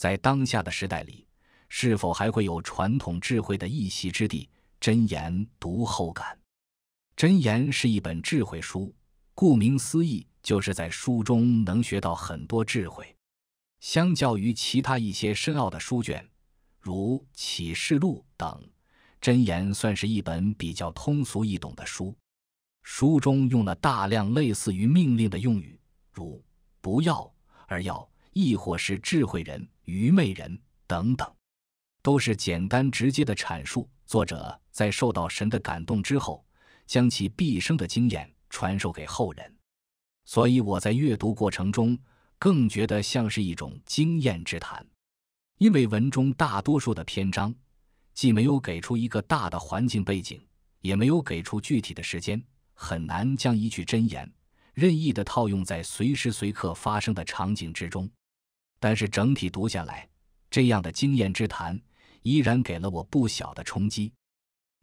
在当下的时代里，是否还会有传统智慧的一席之地？《箴言》读后感，《箴言》是一本智慧书，顾名思义，就是在书中能学到很多智慧。相较于其他一些深奥的书卷，如《启示录》等，《箴言》算是一本比较通俗易懂的书。书中用了大量类似于命令的用语，如“不要”“而要”，亦或是智慧人。愚昧人等等，都是简单直接的阐述。作者在受到神的感动之后，将其毕生的经验传授给后人。所以我在阅读过程中，更觉得像是一种经验之谈。因为文中大多数的篇章，既没有给出一个大的环境背景，也没有给出具体的时间，很难将一句真言任意的套用在随时随刻发生的场景之中。但是整体读下来，这样的经验之谈依然给了我不小的冲击。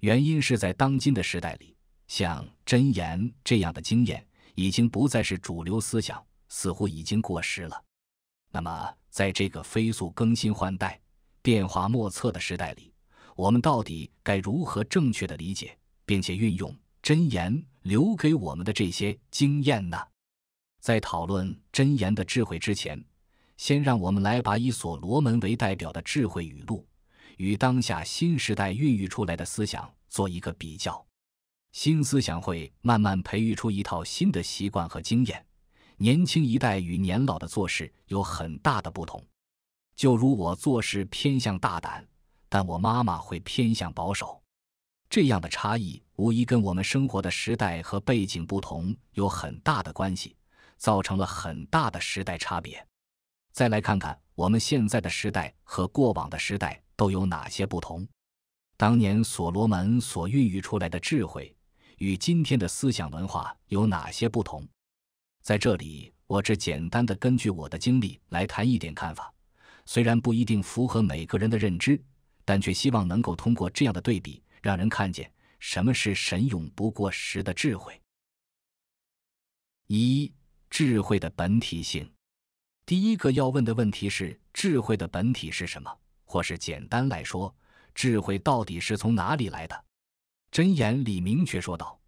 原因是在当今的时代里，像箴言这样的经验已经不再是主流思想，似乎已经过时了。那么，在这个飞速更新换代、变化莫测的时代里，我们到底该如何正确的理解并且运用箴言留给我们的这些经验呢？在讨论箴言的智慧之前。先让我们来把以所罗门为代表的智慧语录与当下新时代孕育出来的思想做一个比较。新思想会慢慢培育出一套新的习惯和经验。年轻一代与年老的做事有很大的不同。就如我做事偏向大胆，但我妈妈会偏向保守。这样的差异无疑跟我们生活的时代和背景不同有很大的关系，造成了很大的时代差别。再来看看我们现在的时代和过往的时代都有哪些不同。当年所罗门所孕育出来的智慧与今天的思想文化有哪些不同？在这里，我只简单的根据我的经历来谈一点看法，虽然不一定符合每个人的认知，但却希望能够通过这样的对比，让人看见什么是神永不过时的智慧。一、智慧的本体性。第一个要问的问题是：智慧的本体是什么？或是简单来说，智慧到底是从哪里来的？箴言里明确说道：“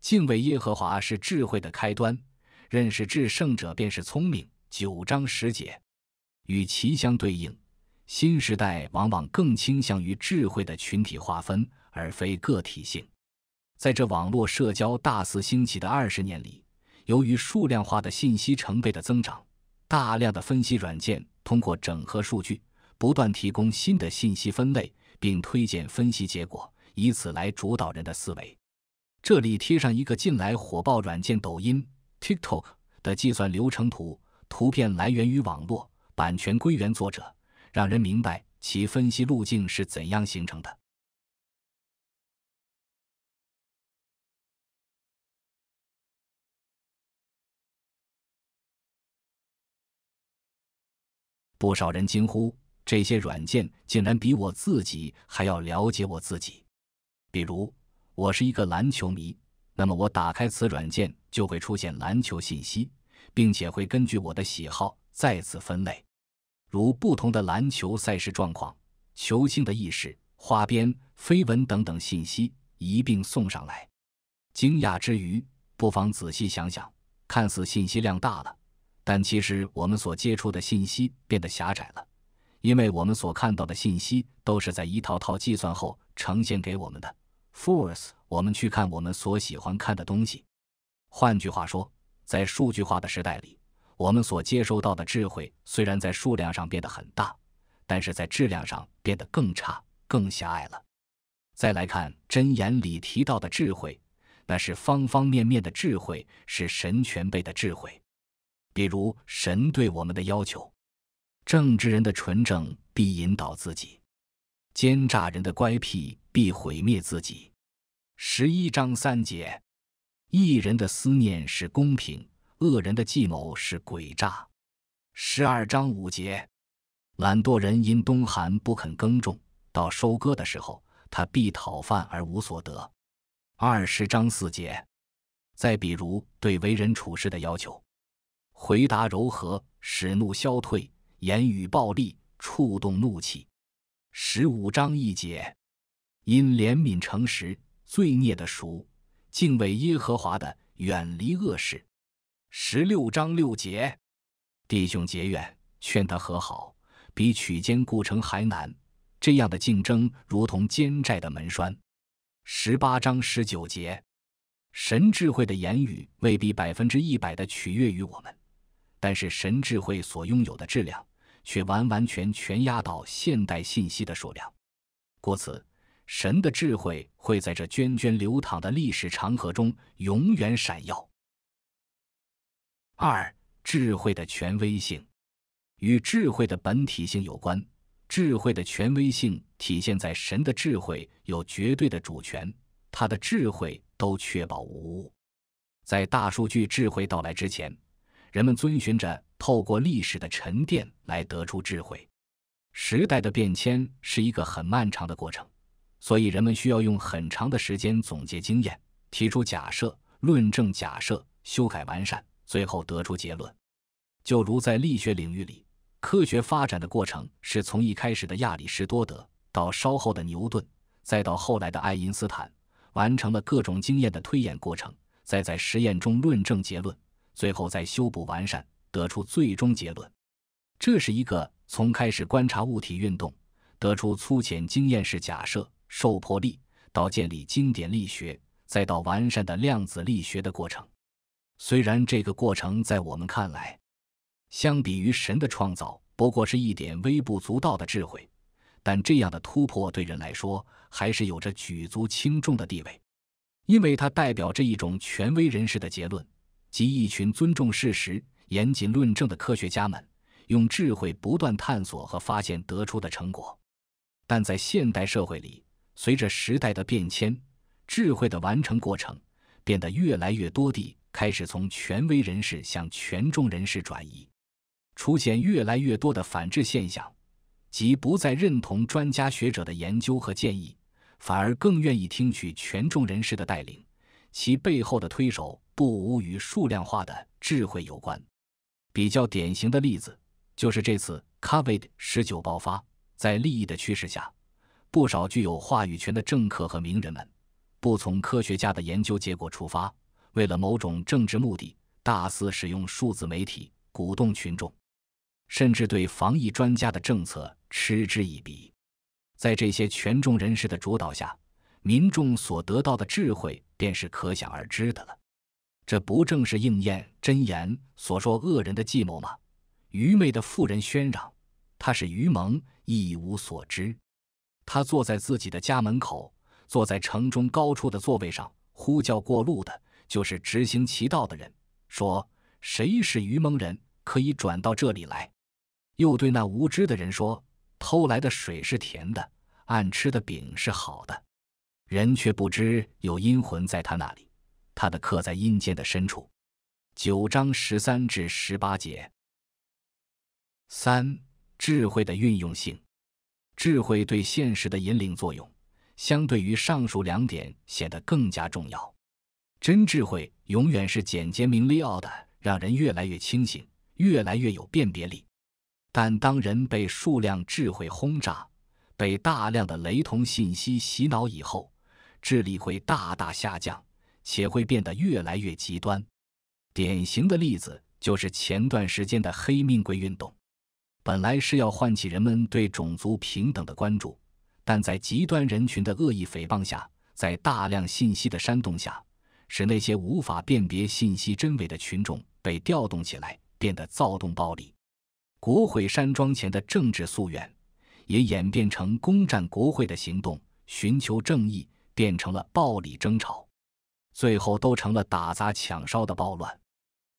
敬畏耶和华是智慧的开端，认识至圣者便是聪明。”九章十节。与其相对应，新时代往往更倾向于智慧的群体划分，而非个体性。在这网络社交大肆兴起的二十年里，由于数量化的信息成倍的增长。大量的分析软件通过整合数据，不断提供新的信息分类，并推荐分析结果，以此来主导人的思维。这里贴上一个近来火爆软件抖音 TikTok 的计算流程图，图片来源于网络，版权归原作者，让人明白其分析路径是怎样形成的。不少人惊呼：“这些软件竟然比我自己还要了解我自己。”比如，我是一个篮球迷，那么我打开此软件就会出现篮球信息，并且会根据我的喜好再次分类，如不同的篮球赛事状况、球星的意识、花边、绯闻等等信息一并送上来。惊讶之余，不妨仔细想想，看似信息量大了。但其实我们所接触的信息变得狭窄了，因为我们所看到的信息都是在一套套计算后呈现给我们的。Force，我们去看我们所喜欢看的东西。换句话说，在数据化的时代里，我们所接收到的智慧虽然在数量上变得很大，但是在质量上变得更差、更狭隘了。再来看《真言》里提到的智慧，那是方方面面的智慧，是神全备的智慧。比如神对我们的要求，正直人的纯正必引导自己，奸诈人的乖僻必毁灭自己。十一章三节，一人的思念是公平，恶人的计谋是诡诈。十二章五节，懒惰人因冬寒不肯耕种，到收割的时候，他必讨饭而无所得。二十章四节，再比如对为人处事的要求。回答柔和，使怒消退；言语暴力，触动怒气。十五章一节，因怜悯诚实，罪孽的赎，敬畏耶和华的，远离恶事。十六章六节，弟兄结怨，劝他和好，比取坚固城还难。这样的竞争，如同奸寨的门栓。十八章十九节，神智慧的言语，未必百分之一百的取悦于我们。但是神智慧所拥有的质量，却完完全全压倒现代信息的数量，故此，神的智慧会在这涓涓流淌的历史长河中永远闪耀。二、智慧的权威性与智慧的本体性有关。智慧的权威性体现在神的智慧有绝对的主权，他的智慧都确保无误。在大数据智慧到来之前。人们遵循着透过历史的沉淀来得出智慧。时代的变迁是一个很漫长的过程，所以人们需要用很长的时间总结经验，提出假设，论证假设，修改完善，最后得出结论。就如在力学领域里，科学发展的过程是从一开始的亚里士多德，到稍后的牛顿，再到后来的爱因斯坦，完成了各种经验的推演过程，再在实验中论证结论。最后再修补完善，得出最终结论。这是一个从开始观察物体运动，得出粗浅经验式假设、受迫力，到建立经典力学，再到完善的量子力学的过程。虽然这个过程在我们看来，相比于神的创造，不过是一点微不足道的智慧，但这样的突破对人来说还是有着举足轻重的地位，因为它代表着一种权威人士的结论。及一群尊重事实、严谨论证的科学家们，用智慧不断探索和发现得出的成果。但在现代社会里，随着时代的变迁，智慧的完成过程变得越来越多地开始从权威人士向权重人士转移，出现越来越多的反制现象，即不再认同专家学者的研究和建议，反而更愿意听取权重人士的带领。其背后的推手。不无与数量化的智慧有关。比较典型的例子就是这次 COVID-19 爆发，在利益的驱使下，不少具有话语权的政客和名人们，不从科学家的研究结果出发，为了某种政治目的，大肆使用数字媒体鼓动群众，甚至对防疫专家的政策嗤之以鼻。在这些权重人士的主导下，民众所得到的智慧便是可想而知的了。这不正是应验真言所说恶人的计谋吗？愚昧的妇人喧嚷，他是愚蒙，一无所知。他坐在自己的家门口，坐在城中高处的座位上，呼叫过路的，就是执行其道的人，说：“谁是愚蒙人，可以转到这里来。”又对那无知的人说：“偷来的水是甜的，暗吃的饼是好的，人却不知有阴魂在他那里。”它的刻在阴间的深处，九章十三至十八节。三、智慧的运用性，智慧对现实的引领作用，相对于上述两点显得更加重要。真智慧永远是简洁明了的，让人越来越清醒，越来越有辨别力。但当人被数量智慧轰炸，被大量的雷同信息洗脑以后，智力会大大下降。且会变得越来越极端。典型的例子就是前段时间的黑命贵运动，本来是要唤起人们对种族平等的关注，但在极端人群的恶意诽谤下，在大量信息的煽动下，使那些无法辨别信息真伪的群众被调动起来，变得躁动暴力。国会山庄前的政治溯源也演变成攻占国会的行动，寻求正义变成了暴力争吵。最后都成了打砸抢烧的暴乱。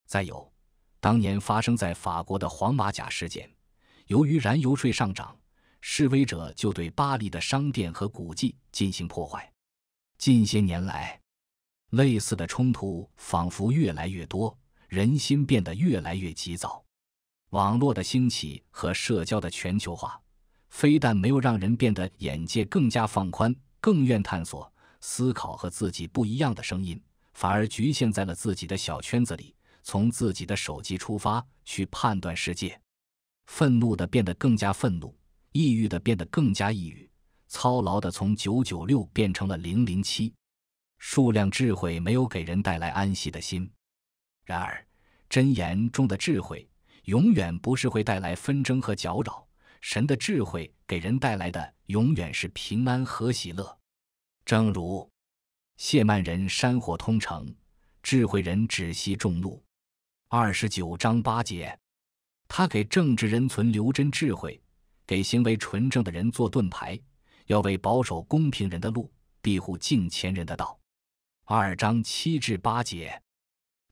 再有，当年发生在法国的黄马甲事件，由于燃油税上涨，示威者就对巴黎的商店和古迹进行破坏。近些年来，类似的冲突仿佛越来越多，人心变得越来越急躁。网络的兴起和社交的全球化，非但没有让人变得眼界更加放宽，更愿探索。思考和自己不一样的声音，反而局限在了自己的小圈子里，从自己的手机出发去判断世界，愤怒的变得更加愤怒，抑郁的变得更加抑郁，操劳的从九九六变成了零零七。数量智慧没有给人带来安息的心，然而真言中的智慧永远不是会带来纷争和搅扰，神的智慧给人带来的永远是平安和喜乐。正如，谢曼人山火通城，智慧人止息众怒。二十九章八节，他给政治人存留真智慧，给行为纯正的人做盾牌，要为保守公平人的路，庇护敬虔人的道。二章七至八节，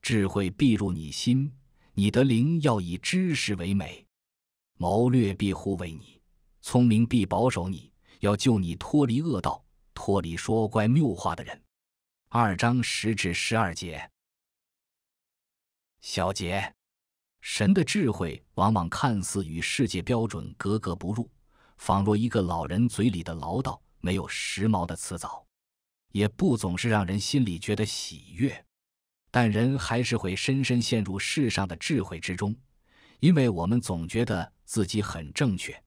智慧必入你心，你的灵要以知识为美，谋略必护卫你，聪明必保守你，要救你脱离恶道。脱离说怪谬话的人，二章十至十二节。小节，神的智慧往往看似与世界标准格格不入，仿若一个老人嘴里的唠叨，没有时髦的辞藻，也不总是让人心里觉得喜悦。但人还是会深深陷入世上的智慧之中，因为我们总觉得自己很正确，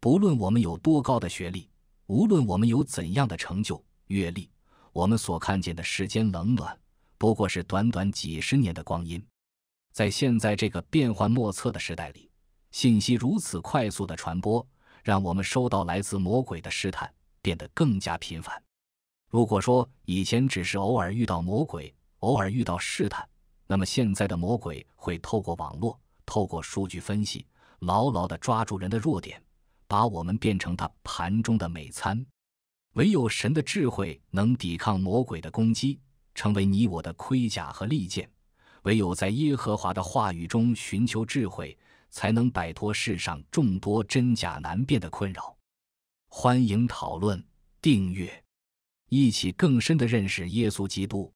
不论我们有多高的学历。无论我们有怎样的成就、阅历，我们所看见的时间冷暖，不过是短短几十年的光阴。在现在这个变幻莫测的时代里，信息如此快速的传播，让我们收到来自魔鬼的试探变得更加频繁。如果说以前只是偶尔遇到魔鬼，偶尔遇到试探，那么现在的魔鬼会透过网络，透过数据分析，牢牢地抓住人的弱点。把我们变成他盘中的美餐，唯有神的智慧能抵抗魔鬼的攻击，成为你我的盔甲和利剑。唯有在耶和华的话语中寻求智慧，才能摆脱世上众多真假难辨的困扰。欢迎讨论、订阅，一起更深的认识耶稣基督。